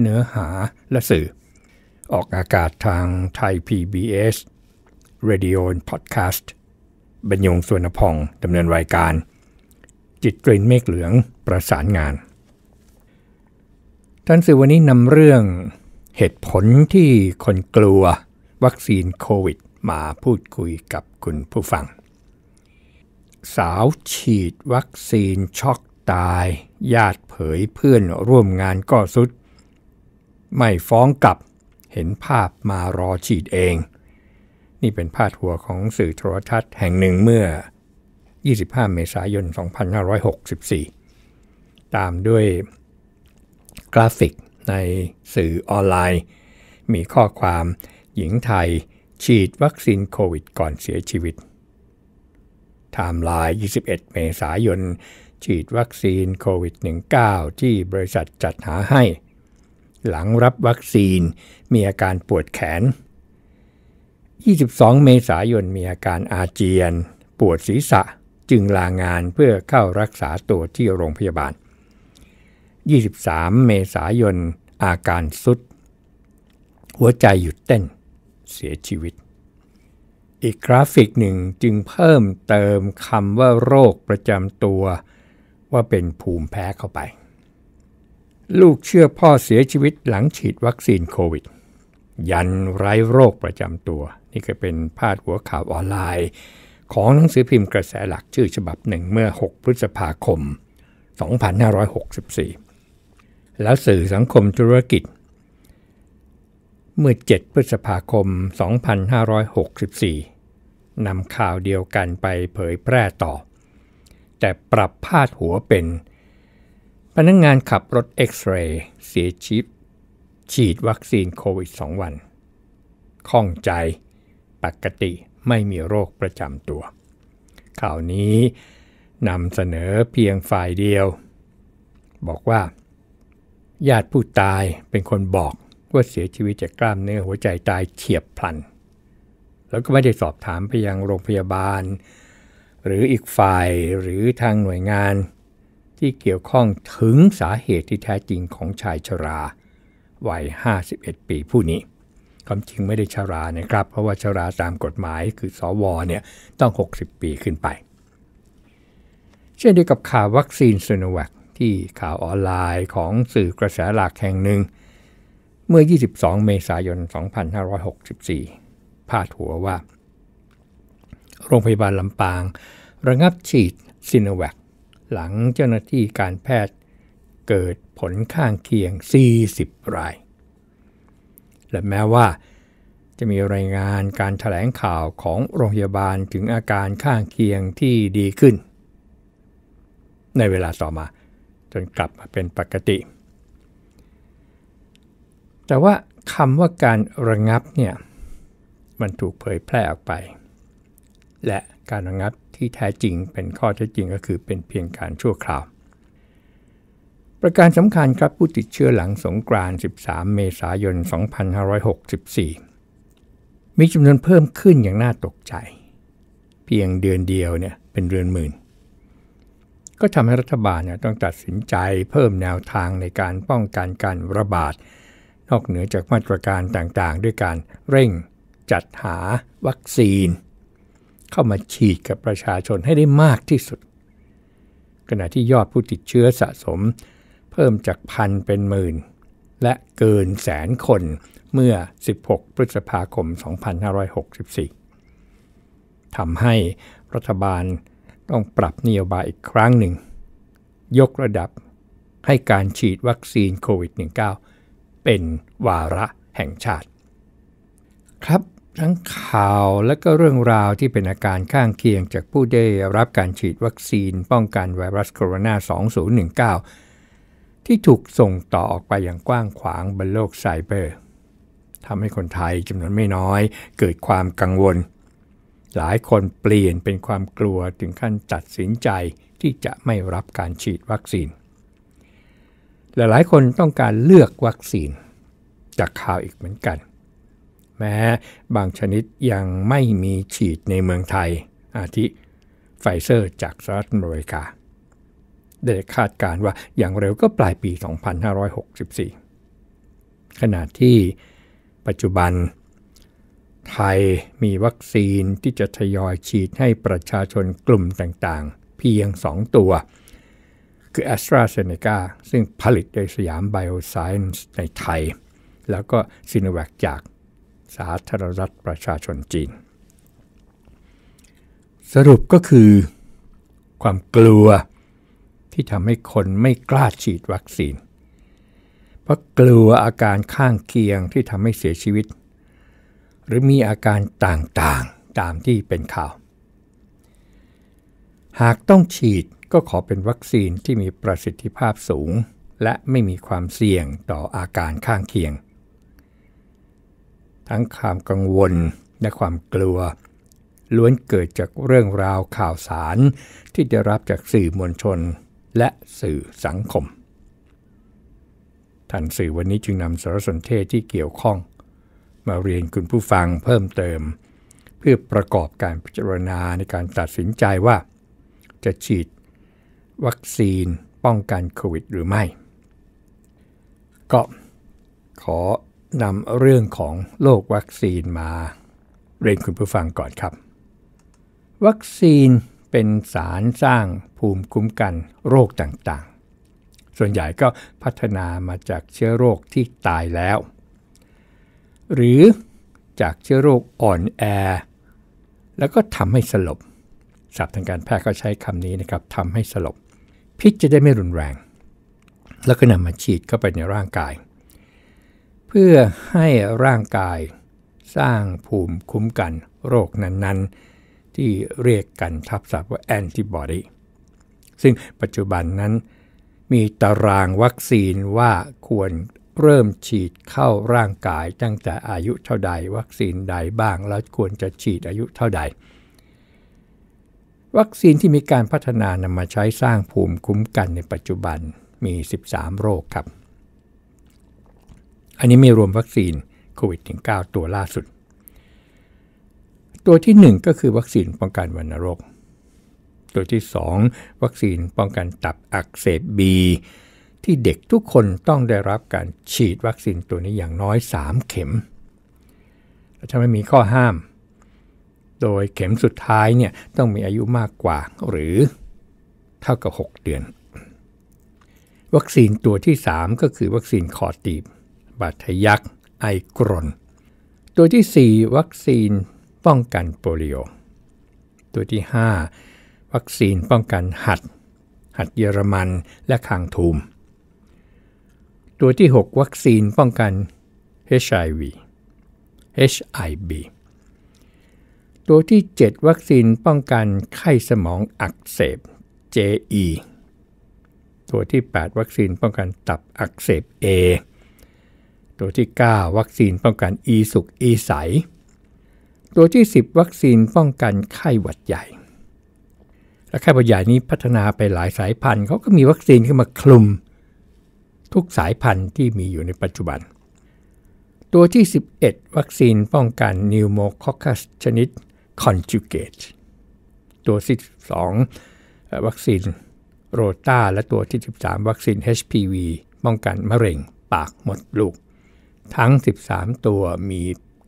เนื้อหาและสื่อ ออกอากาศทางไทย PBS Radio and Podcast บรรยงสวนพองดำเนินรายการ จิตกรินเมฆเหลืองประสานงาน ท่านสื่อวันนี้นำเรื่องเหตุผลที่คนกลัววัคซีนโควิด มาพูดคุยกับคุณผู้ฟัง สาวฉีดวัคซีนช็อกตาย ญาติเผยเพื่อนร่วมงานก็สุดไม่ฟ้องกลับเห็นภาพมารอฉีดเอง นี่เป็นพาดหัวของสื่อโทรทัศน์แห่งหนึ่งเมื่อ 25 เมษายน2564 ตามด้วย กราฟิกในสื่อออนไลน์ มีข้อความหญิงไทยฉีดวัคซีนโควิดก่อนเสียชีวิต ไทม์ไลน์21 เมษายนฉีดวัคซีนโควิด -19 ที่บริษัทจัดหาให้หลังรับวัคซีนมีอาการปวดแขน 22 เมษายนมีอาการอาเจียน ปวดศีรษะจึงลางานเพื่อเข้ารักษาตัวที่โรงพยาบาล 23 เมษายนอาการสุด หัวใจหยุดเต้น เสียชีวิต อีกกราฟิกหนึ่งจึงเพิ่มเติมคำว่าโรคประจำตัว ว่าเป็นภูมิแพ้เข้าไปลูกเชื่อพ่อเสียชีวิตหลังฉีดวัคซีนโควิด ยันไร้โรคประจำตัว นี่ก็เป็นพาดหัวข่าวออนไลน์ ของหนังสือพิมพ์กระแสหลักชื่อฉบับหนึ่งเมื่อ 6 พฤษภาคม 2564 แล้วสื่อสังคมธุรกิจ เมื่อ 7 พฤษภาคม 2564 นำข่าวเดียวกันไปเผยแพร่ต่อ แต่ปรับพาดหัวเป็นพนักงงานขับรถเอ็กซเรย์เสียชีพฉีดวัคซีนโควิด 2 วันข้องใจปกติไม่มีโรคประจำตัว ข่าวนี้นำเสนอเพียงฝ่ายเดียว บอกว่าญาติผู้ตายเป็นคนบอกว่าเสียชีวิตจากกล้ามเนื้อหัวใจตายเฉียบพลัน แล้วก็ไม่ได้สอบถามไปยังโรงพยาบาล หรืออีกฝ่าย หรือทางหน่วยงานที่เกี่ยวข้องถึงสาเหตุที่แท้จริงของชายชราวัย 51 ปีผู้นี้ความจริงไม่ได้ชารานะครับ เพราะว่าชาราตามกฎหมายคือสอวอเนี่ยต้อง 60 ปีขึ้นไป เช่นเดียวกับข่าววัคซีนซโนแวคที่ข่าวออนไลน์ของสื่อกระแสหลักแห่งหนึ่งเมื่อ 22 เมษายน 2564พาดหัวว่า โรงพยาบาลลำปางระงับฉีดซิโนแวคหลังเจ้าหน้าที่การแพทย์เกิดผลข้างเคียง 40 ราย และแม้ว่าจะมีรายงานการถแถลงข่าวของโรงพยาบาลถึงอาการข้างเคียงที่ดีขึ้น ในเวลาต่อมาจนกลับมาเป็นปกติ แต่ว่าคำว่าการระงับเนี่ยมันถูกเผยแพร่ออกไปและการระงับที่แท้จริงเป็นข้อเท็จจริงก็คือเป็นเพียงการชั่วคราว ประการสำคัญครับผู้ติดเชื้อหลังสงกรานต์ 13 เมษายน 2564 มีจำนวนเพิ่มขึ้นอย่างน่าตกใจ เพียงเดือนเดียวเนี่ยเป็นเดือนหมื่น ก็ทำให้รัฐบาลเนี่ยต้องตัดสินใจเพิ่มแนวทางในการป้องกันการระบาด นอกเหนือจากมาตรการต่างๆ ด้วยการเร่ง จัดหา วัคซีนเข้ามาฉีดกับประชาชนให้ได้มากที่สุด ขณะที่ยอดผู้ติดเชื้อสะสมเพิ่มจากพันเป็นหมื่น และเกินแสนคนเมื่อ 16 พฤษภาคม 2564ทำให้รัฐบาลต้องปรับนโยบายอีกครั้งหนึ่ง ยกระดับให้การฉีดวัคซีนโควิด -19 เป็นวาระแห่งชาติครับทั้งข่าวและก็เรื่องราวที่เป็นอาการข้างเคียงจากผู้ได้รับการฉีดวัคซีนป้องกันไวรัสโคโรนา 2019 ที่ถูกส่งต่อออกไปอย่างกว้างขวางบนโลกไซเบอร์ทำให้คนไทยจำนวนไม่น้อยเกิดความกังวล หลายคนเปลี่ยนเป็นความกลัวถึงขั้นตัดสินใจ ที่จะไม่รับการฉีดวัคซีนและหลายคนต้องการเลือกวัคซีนจากข่าวอีกเหมือนกันแม้บางชนิดยังไม่มีฉีดในเมืองไทย อาทิไฟเซอร์จากสหรัฐอเมริกาได้คาดการว่าอย่างเร็วก็ปลายปี 2564ขณะที่ปัจจุบันไทยมีวัคซีนที่จะทยอยฉีดให้ประชาชนกลุ่มต่างๆ เพียง 2 ตัว คือ a s t r a z เซ e c a ซึ่งผลิตโดยสยามไบโอไซน์ในไทย แล้วก็ซ i โนแวคจากสาธารณรัฐประชาชนจีน สรุปก็คือ ความกลัวที่ทำให้คนไม่กล้าฉีดวัคซีน เพราะกลัวอาการข้างเคียงที่ทำให้เสียชีวิต หรือมีอาการต่างๆตามที่เป็นข่าว หากต้องฉีดก็ขอเป็นวัคซีนที่มีประสิทธิภาพสูง และไม่มีความเสี่ยงต่ออาการข้างเคียงทั้งความกังวลและความกลัว ล้วนเกิดจากเรื่องราวข่าวสารที่ได้รับจากสื่อมวลชนและสื่อสังคม ท่านสื่อวันนี้จึงนำสารสนเทศที่เกี่ยวข้อง มาเรียนคุณผู้ฟังเพิ่มเติม เพื่อประกอบการพิจารณาในการตัดสินใจว่า จะฉีดวัคซีนป้องกันโควิดหรือไม่ ก็ขอนำเรื่องของโรควัคซีนมาเรียนคุณผู้ฟังก่อนครับ วัคซีนเป็นสารสร้างภูมิคุ้มกันโรคต่างๆ ส่วนใหญ่ก็พัฒนามาจากเชื้อโรคที่ตายแล้ว หรือจากเชื้อโรคอ่อนแอแล้วก็ทำให้สลบศัพท์ทางการแพทย์ก็ใช้คำนี้นะครับทำให้สลบ พิษจะได้ไม่รุนแรง แล้วก็นำมาฉีดเข้าไปในร่างกายเพื่อให้ร่างกายสร้างภูมิคุ้มกันโรคนั้นๆ ที่เรียกกันทับศัพท์ว่าแอนติบอดีซึ่งปัจจุบันนั้นมีตารางวัคซีนว่าควรเริ่มฉีดเข้าร่างกายตั้งแต่อายุเท่าใด วัคซีนใดบ้างแล้วควรจะฉีดอายุเท่าใด วัคซีนที่มีการพัฒนานำมาใช้สร้างภูมิคุ้มกันในปัจจุบันมี 13 โรคครับอันนี้ไม่รวมวัคซีนโควิด -19 ตัวล่าสุด ตัวที่ 1 ก็คือวัคซีนป้องกันวัณโรค ตัวที่ 2 วัคซีนป้องกันตับอักเสบบีที่เด็กทุกคนต้องได้รับการฉีดวัคซีนตัวนี้อย่างน้อย 3 เข็ม ถ้าไม่มีข้อห้าม โดยเข็มสุดท้ายเนี่ยต้องมีอายุมากกว่าหรือเท่ากับ 6 เดือน วัคซีนตัวที่ 3 ก็คือวัคซีนคอตีบบาดทะยักไอกรน ตัวที่ 4 วัคซีนป้องกันโปลิโอ ตัวที่ 5 วัคซีนป้องกันหัด หัดเยอรมันและคางทูม ตัวที่ 6 วัคซีนป้องกัน HIV HIB ตัวที่ 7 วัคซีนป้องกันไข้สมองอักเสบ JE ตัวที่ 8 วัคซีนป้องกันตับอักเสบ A ตัวที่ 9 วัคซีนป้องกันอีสุกอีใสตัวที่10วัคซีนป้องกันไข้หวัดใหญ่ และไข้หวัดใหญ่นี้พัฒนาไปหลายสายพันธุ์เขาก็มีวัคซีนขึ้นมาคลุมทุกสายพันธุ์ที่มีอยู่ในปัจจุบัน ตัวที่11วัคซีนป้องกันนิวโมคอคัสชนิดคอนจูเกตตัวที่12วัคซีนโรตาและตัวที่13 วัคซีน HPV ป้องกัน มะเร็งปากหมดลูกทั้ง 13 ตัวมี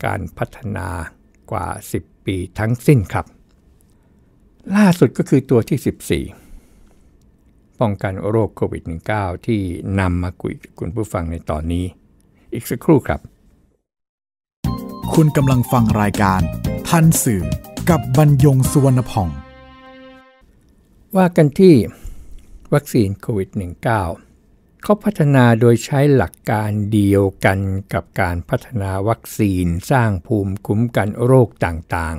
การพัฒนากว่า 10 ปีทั้งสิ้นครับ ล่าสุดก็คือตัวที่ 14ป้องกันโรคโควิด -19 ที่นำมาคุยคุณผู้ฟังในตอนนี้ อีกสักครู่ครับ คุณกำลังฟังรายการทันสื่อกับบรรยงสุวรรณพองว่ากันที่วัคซีนโควิด -19 เขาพัฒนาโดยใช้หลักการเดียวกันกับการพัฒนาวัคซีนสร้างภูมิคุ้มกันโรคต่าง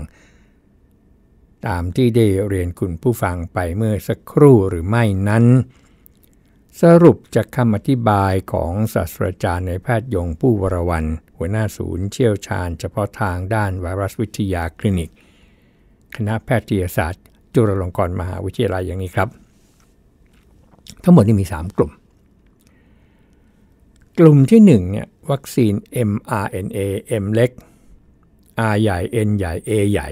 ๆ ตามที่ได้เรียนคุณผู้ฟังไปเมื่อสักครู่หรือไม่นั้น สรุปจากคำอธิบายของศาสตราจารย์ในแพทย์ยงผู้วรวัน หัวหน้าศูนย์เชี่ยวชาญเฉพาะทางด้านไวรัสวิทยาคลินิก คณะแพทยศาสตร์ จุฬาลงกรณ์มหาวิทยาลัยอย่างนี้ครับ ทั้งหมดนี้มี 3 กลุ่มกลุ่มที่1เนี่ยวัคซีน mRNA M เล็ก R ใหญ่ N ใหญ่ A ใหญ่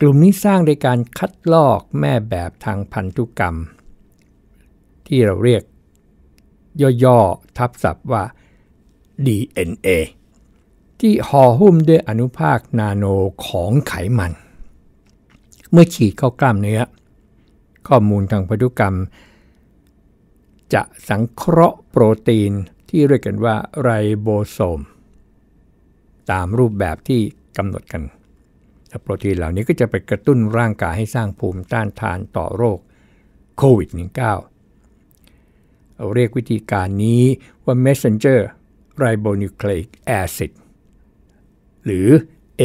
กลุ่มนี้สร้างโดยการคัดลอกแม่แบบทางพันธุกรรม ที่เราเรียกย่อ ๆ ทับศัพท์ว่า DNA ที่ห่อหุ้มด้วยอนุภาคนาโนของไขมัน เมื่อฉีดเข้ากล้ามเนื้อ ข้อมูลทางพันธุกรรมจะสังเคราะห์โปรตีนที่เรียกกันว่าไรโบโซมตามรูปแบบที่กำหนดกันโปรตีนเหล่านี้ก็จะไปกระตุ้นร่างกายให้สร้างภูมิต้านทานต่อโรคโควิด -19 เราเรียกวิธีการนี้ว่า messenger ribonucleic acid หรือ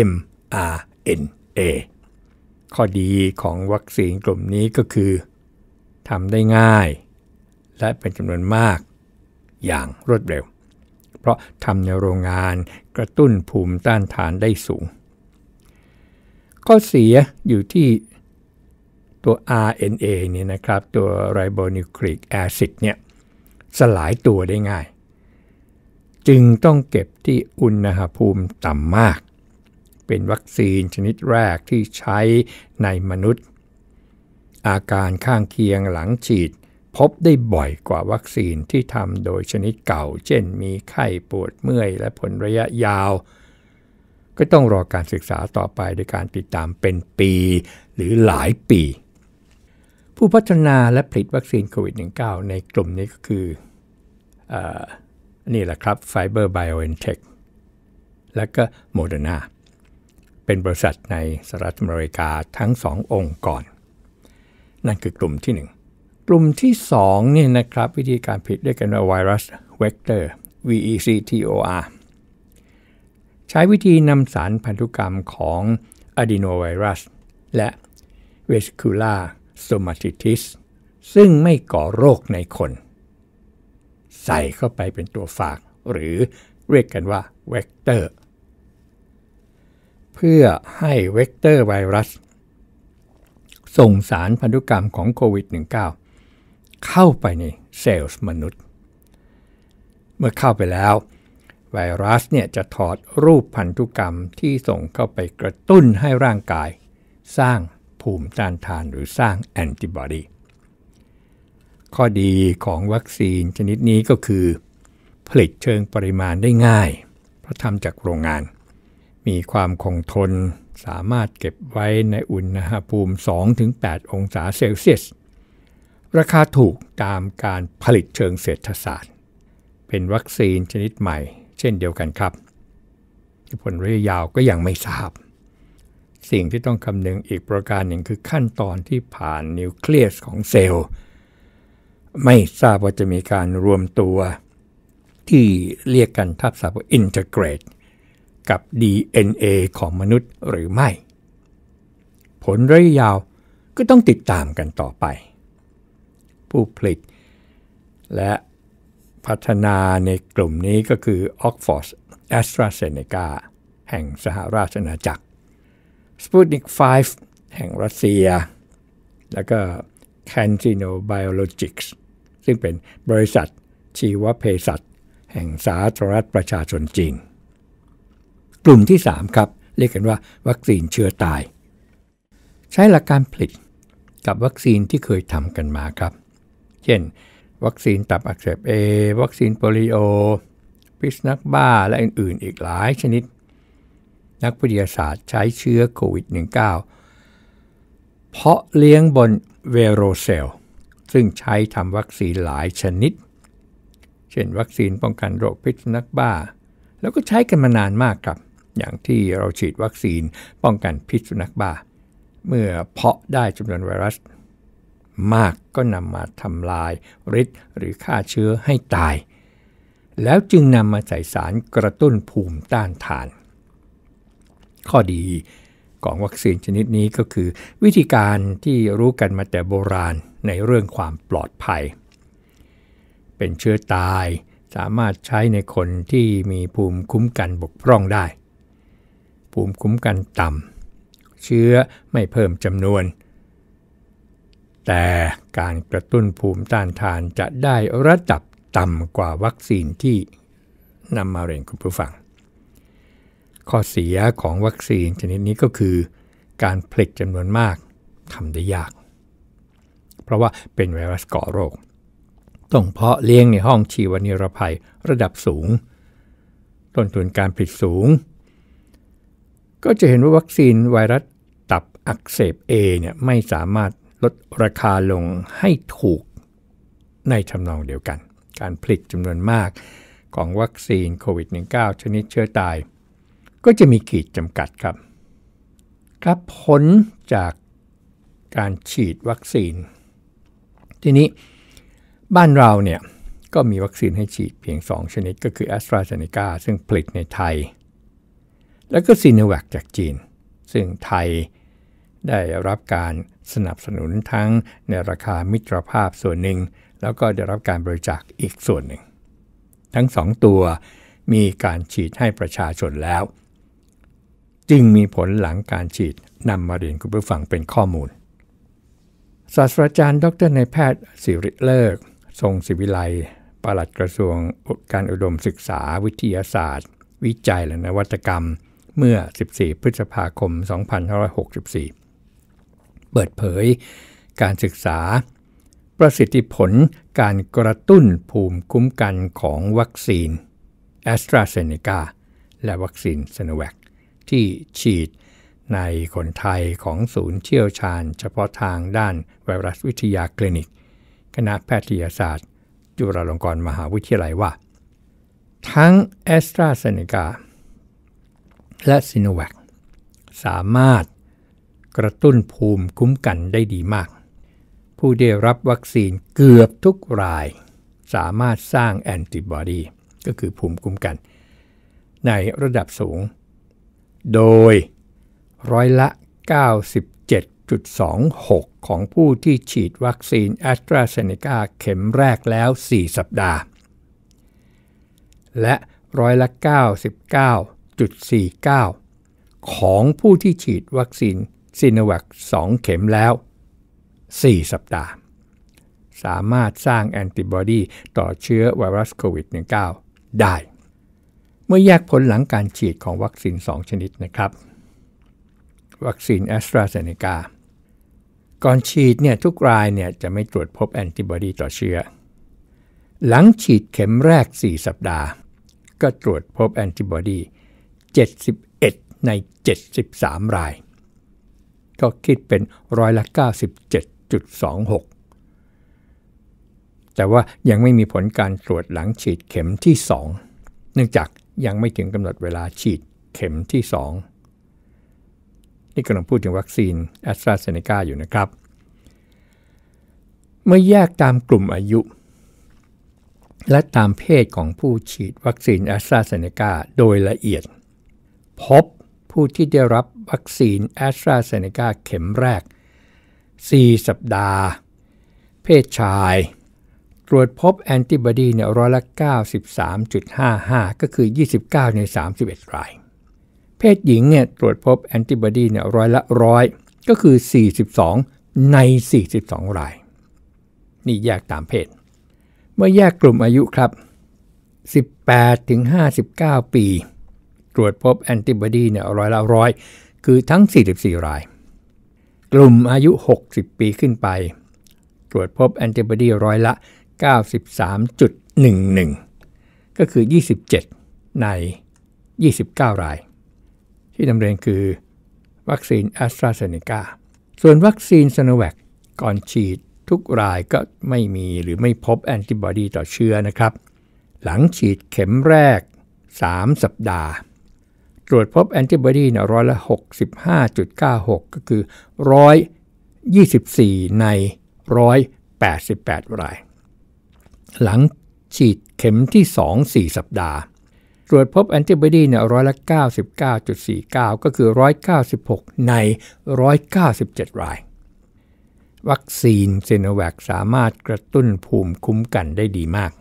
mRNA ข้อดีของวัคซีนกลุ่มนี้ก็คือทำได้ง่ายและเป็นจำนวนมากอย่างรวดเร็ว เพราะทำในโรงงานกระตุ้นภูมิต้านทานได้สูงข้อเสียอยู่ที่ตัว RNA เนี่ยนะครับตัวไรโบนิวคลิกแอซิดเนี่ย สลายตัวได้ง่าย จึงต้องเก็บที่อุณหภูมิต่ำมาก เป็นวัคซีนชนิดแรกที่ใช้ในมนุษย์ อาการข้างเคียงหลังฉีดพบได้บ่อยกว่าวัคซีนที่ทำโดยชนิดเก่า เช่น มีไข้ปวดเมื่อยและผลระยะยาว ก็ต้องรอการศึกษาต่อไป โดยการติดตามเป็นปีหรือหลายปี ผู้พัฒนาและผลิตวัคซีนโควิด -19 ในกลุ่มนี้ก็คืออนี่แหละครับ Fiber BioNTech และก็ Moderna เป็นบริษัทในสหรัฐอเมริกาทั้งสององค์ก่อน นั่นคือกลุ่มที่หนึ่งลุ่มที่2เนี่ยนะครับวิธีการผิดเรียกกันว่าไวรัสเวกเตอร์ VECTOR ใช้วิธีนำสารพันธุกรรมของอะดีโนไวรัสและเวสคูล่าส t o m a t ิ t i ซึ่งไม่ก่อโรคในคน ใส่เข้าไปเป็นตัวฝาก หรือเรียกกันว่าเวกเตอร์เพื่อให้เวกเตอร์ไวรัสส่งสารพันธุกรรมของโควิด -19 เข้าไปในเซลล์มนุษย์ เมื่อเข้าไปแล้ว ไวรัสเนี่ยจะถอดรูปพันธุกรรมที่ส่งเข้าไปกระตุ้นให้ร่างกาย สร้างภูมิต้านทานหรือสร้างแอนติบอดี ข้อดีของวัคซีนชนิดนี้ก็คือ ผลิตเชิงปริมาณได้ง่ายเพราะทำจากโรงงาน มีความคงทนสามารถเก็บไว้ในอุณหภูมิ 2-8 องศาเซลเซียสราคาถูกตามการผลิตเชิงเศรษฐศาสตร์ เป็นวัคซีนชนิดใหม่เช่นเดียวกันครับ ผลระยะยาวก็ยังไม่ทราบ สิ่งที่ต้องคำนึงอีกประการหนึ่งคือขั้นตอนที่ผ่านนิวเคลียสของเซลล์ ไม่ทราบว่าจะมีการรวมตัวที่เรียกกันทับศัพท์ว่าอินเทอร์เกรตกับ DNA ของมนุษย์หรือไม่ ผลระยะยาวก็ต้องติดตามกันต่อไปผู้ผลิตและพัฒนาในกลุ่มนี้ก็คือ Oxford AstraZeneca แห่งสหราชอาณาจักร Sputnik 5 แห่งรัสเซีย แล้วก็ Cancino Biologics ซึ่งเป็นบริษัทชีวเภสัชแห่งสาธารณรัฐประชาชนจีนกลุ่มที่ 3 ครับเรียกกันว่า วัคซีนเชื้อตาย ใช้หลักการผลิตกับวัคซีนที่เคยทำกันมาครับเช่น วัคซีนตับอักเสบเอวัคซีนโปลิโอ พิษนักบ้าและอื่นๆ อีกหลายชนิด นักวิทยาศาสตร์ใช้เชื้อโควิด -19 เพาะเลี้ยงบนเวโรเซลซึ่งใช้ทำวัคซีนหลายชนิด เช่น วัคซีนป้องกันโรคพิษนักบ้า แล้วก็ใช้กันมานานมากครับ อย่างที่เราฉีดวัคซีนป้องกันพิษสุนัขบ้า เมื่อเพาะได้จำนวนไวรัสมากก็นำมาทำลายฤทธิ์หรือฆ่าเชื้อให้ตาย แล้วจึงนำมาใส่สารกระตุ้นภูมิต้านทาน ข้อดีของวัคซีนชนิดนี้ก็คือ วิธีการที่รู้กันมาแต่โบราณในเรื่องความปลอดภัย เป็นเชื้อตายสามารถใช้ในคนที่มีภูมิคุ้มกันบกพร่องได้ ภูมิคุ้มกันต่ำเชื้อไม่เพิ่มจำนวนแต่การกระตุ้นภูมิต้านทานจะได้ระดับต่ำกว่าวัคซีนที่นำมาเรียนคุณผู้ฟัง ข้อเสียของวัคซีนชนิดนี้ก็คือการผลิตจำนวนมากทำได้ยาก เพราะว่าเป็นไวรัสก่อโรคต้องเพาะเลี้ยงในห้องชีวนิรภัยระดับสูง ต้นทุนการผลิตสูง ก็จะเห็นว่าวัคซีนไวรัสตับอักเสบ A เนี่ยไม่สามารถลดราคาลงให้ถูกในทำนองเดียวกัน การผลิตจำนวนมากของวัคซีนโควิด -19 ชนิดเชื้อตาย ก็จะมีขีดจำกัดครับ ครับผลจากการฉีดวัคซีน ทีนี้บ้านเราเนี่ยก็มีวัคซีนให้ฉีดเพียง 2 ชนิดก็คือ a s t r a z เซ e c a ซึ่งผลิตในไทย แล้วก็ซีโนแวคจากจีน ซึ่งไทยได้รับการสนับสนุนทั้งในราคามิตรภาพส่วนหนึ่ง แล้วก็ได้รับการบริจาคอีกส่วนหนึ่ง ทั้งสองตัวมีการฉีดให้ประชาชนแล้วจึงมีผลหลังการฉีดนำมาเรียนคุณผู้ฟังเป็นข้อมูล ศาสตราจารย์ ดรนแพทย์ สิริเลิก ทรงศิวิไลปลัดกระทรวงการอุดมศึกษา วิทยาศาสตร์ วิจัยและนวัตกรรม เมื่อ 14 พฤษภาคม2564เปิดเผยการศึกษา ประสิทธิผลการกระตุ้นภูมิคุ้มกันของวัคซีนแอสตราเซเนกาและวัคซีนซโนแวคที่ฉีดในคนไทยของศูนย์เชี่ยวชาญเฉพาะทางด้านไวรัสวิทยาคลินิกคณะแพทยศาสตร์จุฬาลงกรณ์มหาวิทยาลัยว่า ทั้งแอสตราเซเนกาและซิโนแวคสามารถกระตุ้นภูมิคุ้มกันได้ดีมาก ผู้ได้รับวัคซีนเกือบทุกรายสามารถสร้างแอนติบอดีก็คือภูมิคุ้มกัน ในระดับสูง โดย ร้อยละ 97.26 ของผู้ที่ฉีดวัคซีนแอสตราเซเนกาเข็มแรกแล้ว 4 สัปดาห์ และร้อยละ 99.49 ของผู้ที่ฉีดวัคซีนซีโนแวค2เข็มแล้ว 4 สัปดาห์ สามารถสร้างแอนติบอดีต่อเชื้อไวรัสโควิด -19 ได้ เมื่อแยกผลหลังการฉีดของวัคซีน2 ชนิดนะครับ วัคซีนแอสตราเซเนกาก่อนฉีดเนี่ยทุกรายเนี่ยจะไม่ตรวจพบแอนติบอดีต่อเชื้อ หลังฉีดเข็มแรก 4 สัปดาห์ ก็ตรวจพบแอนติบอดี71 ใน 73 รายก็คิดเป็นร้อยละ97.26 แต่ว่ายังไม่มีผลการตรวจหลังฉีดเข็มที่ 2 เนื่องจากยังไม่ถึงกำหนดเวลาฉีดเข็มที่ 2 นี่กำลังพูดถึงวัคซีนแอสตราเซเนกาอยู่นะครับ เมื่อแยกตามกลุ่มอายุ และตามเพศของผู้ฉีดวัคซีนแอสตราเซเนกาโดยละเอียด พบผู้ที่ได้รับวัคซีนแอสตราเซเนกาเข็มแรก 4 สัปดาห์ เพศชายตรวจพบแอนติบอดีเนี่ยร้อยละ93.55 ก็คือ 29 ใน 31 ราย เพศหญิงเนี่ยตรวจพบแอนติบอดีเนี่ยร้อยละร้อยก็คือ 42 ใน 42 ราย นี่แยกตามเพศ เมื่อแยกกลุ่มอายุครับ 18ถึง59 ปีตรวจพบแอนติบอดีเนี่ยร้อยละร้อยคือทั้ง 44 ราย กลุ่มอายุ 60 ปีขึ้นไป ตรวจพบแอนติบอดีร้อยละ 93.11 ก็คือ 27 ใน 29 ราย ที่นำเรียนคือวัคซีนแอสตราเซเนกาส่วนวัคซีนซโนแวคก่อนฉีดทุกรายก็ไม่มีหรือไม่พบแอนติบอดีต่อเชื้อนะครับ หลังฉีดเข็มแรก 3 สัปดาห์ตรวจพบแอนติบอดีเนี่ยร้อยละ65.96 ก็คือ 124 ใน 188ราย หลังฉีดเข็มที่ 2 4 สัปดาห์ ตรวจพบแอนติบอดีเนี่ยร้อยละ99.49 ก็คือ 196 ใน 197 ราย วัคซีนเซโนแวคสามารถกระตุ้นภูมิคุ้มกันได้ดีมาก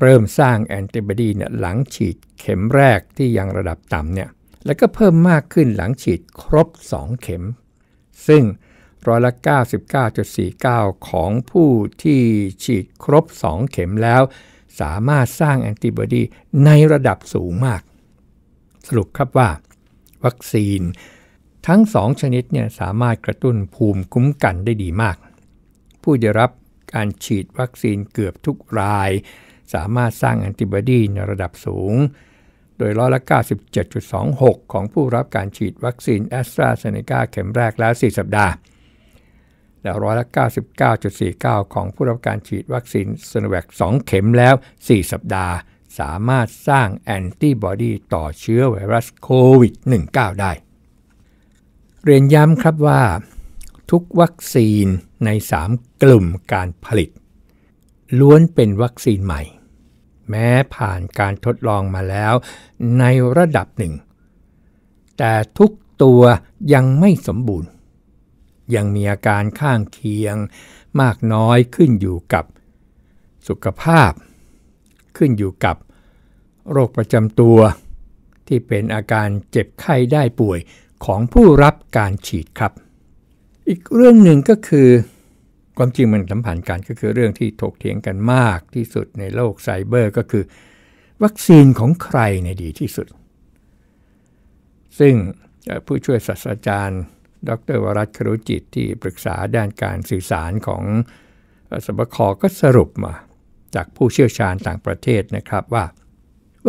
เริ่มสร้างแอนติบอดีเนี่ยหลังฉีดเข็มแรกที่ยังระดับต่ำเนี่ยและก็เพิ่มมากขึ้นหลังฉีดครบ 2 เข็ม ซึ่งร้อยละ99.49 ของผู้ที่ฉีดครบ 2 เข็มแล้ว สามารถสร้างแอนติบอดีในระดับสูงมาก สรุปครับว่า วัคซีน ทั้ง2ชนิดเนี่ยสามารถกระตุ้นภูมิคุ้มกันได้ดีมาก ผู้ได้รับการฉีดวัคซีนเกือบทุกราย สามารถสร้างแอนติบอดีในระดับสูงยร้อยละ97.26 ของผู้รับการฉีดวัคซีนแอสตราเซเนกาเข็มแรกแล้ว 4 สัปดาห์ และร้อยละ 99.49 ของผู้รับการฉีดวัคซีนซโนแวค2เข็มแล้ว 4 สัปดาห์ สามารถสร้างแอนติบอดีต่อเชื้อไวรัสโควิด -19 ได้ เรียนย้ำครับว่า ทุกวัคซีนใน 3 กลุ่มการผลิต ล้วนเป็นวัคซีนใหม่แม้ผ่านการทดลองมาแล้วในระดับหนึ่ง แต่ทุกตัวยังไม่สมบูรณ์ ยังมีอาการข้างเคียงมากน้อยขึ้นอยู่กับสุขภาพ ขึ้นอยู่กับโรคประจำตัวที่เป็นอาการเจ็บไข้ได้ป่วยของผู้รับการฉีดครับ อีกเรื่องหนึ่งก็คือความจริงมันสัมพันธ์กันก็คือเรื่องที่ถกเถียงกันมากที่สุดในโลกไซเบอร์ก็คือวัคซีนของใครในดีที่สุด ซึ่งผู้ช่วยศาสตราจารย์ ดรวรัตครุจิตที่ปรึกษาด้านการสื่อสารของสบคก็สรุปมาจากผู้เชี่ยวชาญต่างประเทศนะครับว่า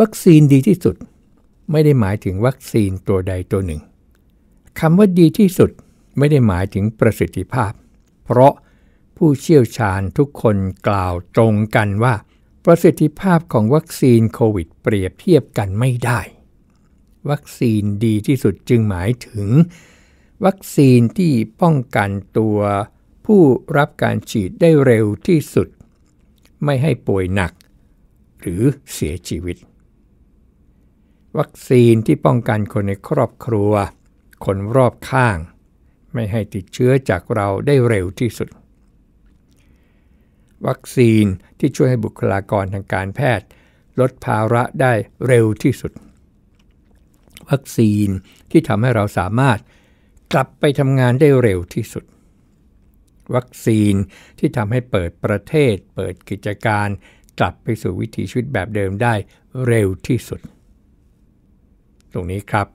วัคซีนดีที่สุดไม่ได้หมายถึงวัคซีนตัวใดตัวหนึ่งคำว่าดีที่สุดไม่ได้หมายถึงประสิทธิภาพ เพราะผู้ เชี่ยวชาญทุกคนกล่าวตรงกันว่า ประสิทธิภาพของวัคซีนโควิด เปรียบเทียบกันไม่ได้ วัคซีนดีที่สุดจึงหมายถึง วัคซีนที่ป้องกันตัวผู้รับการฉีดได้เร็วที่สุด ไม่ให้ป่วยหนักหรือเสียชีวิต วัคซีนที่ป้องกันคนในครอบครัว คนรอบข้างไม่ให้ติดเชื้อจากเราได้เร็วที่สุดวัคซีนที่ช่วยให้บุคลากรทางการแพทย์ ลดภาระได้เร็วที่สุด วัคซีนที่ทำให้เราสามารถกลับไปทำงานได้เร็วที่สุด วัคซีนที่ทำให้เปิดประเทศเปิดกิจการ กลับไปสู่วิถีชีวิตแบบเดิมได้เร็วที่สุด ตรงนี้ครับ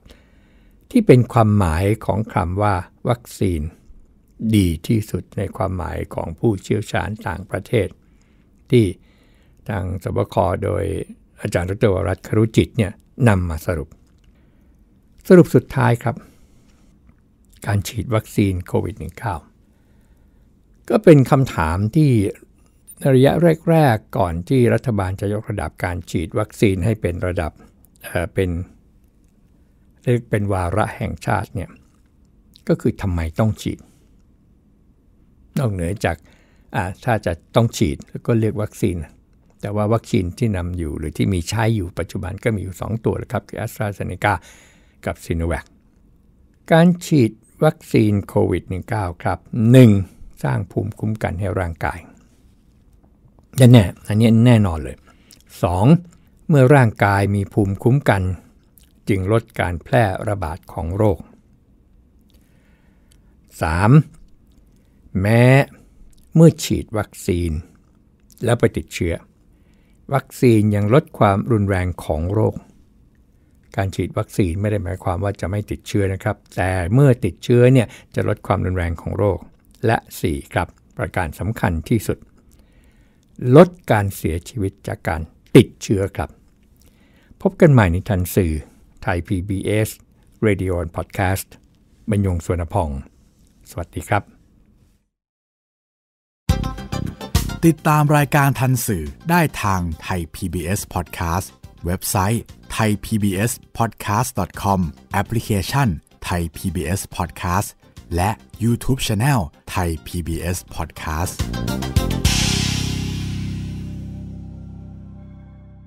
ที่เป็นความหมายของคำว่า วัคซีนดีที่สุดในความหมายของผู้เชี่ยวชาญต่างประเทศ ที่ทางสบคโดยอาจารย์ดรวรัตครุจิตเนี่ยนำมาสรุป สรุปสุดท้ายครับ การฉีดวัคซีนโควิด -19 ก็เป็นคำถามที่ระยะแรกๆก่อนที่รัฐบาลจะยกระดับการฉีดวัคซีนให้เป็นระดับเเป็นเรียกเป็นวาระแห่งชาติเนี่ยก็คือทำไมต้องฉีดนอกเหนือจาก ถ้าจะต้องฉีดก็เรียกวัคซีน แต่ว่าวัคซีนที่นำอยู่หรือที่มีใช้อยู่ปัจจุบันก็มีอยู่ 2 ตัวนะครับคือแอสตราเซเนกา กับซีโนแวค การฉีดวัคซีนโควิด -19 ครับ 1. สร้างภูมิคุ้มกันให้ร่างกายแน่อันนี้แน่นอนเลย 2. เมื่อร่างกายมีภูมิคุ้มกันจึงลดการแพร่ระบาดของโรค 3. แม้เมื่อฉีดวัคซีน แล้วไปติดเชื้อ วัคซีนยังลดความรุนแรงของโรค การฉีดวัคซีนไม่ได้หมายความว่าจะไม่ติดเชื้อนะครับ แต่เมื่อติดเชื้อเนี่ยจะลดความรุนแรงของโรค และ4ครับประการสำคัญที่สุด ลดการเสียชีวิตจากการติดเชื้อครับ พบกันใหม่ในทันสื่อไทย PBS Radio and Podcast บรรยงสวนพอง สวัสดีครับติดตามรายการทันสื่อได้ทางไทย PBS Podcast เว็บไซต์ thaipbspodcast.com แอปพลิเคชัน Thai PBS Podcast และ YouTube Channel Thai PBS Podcast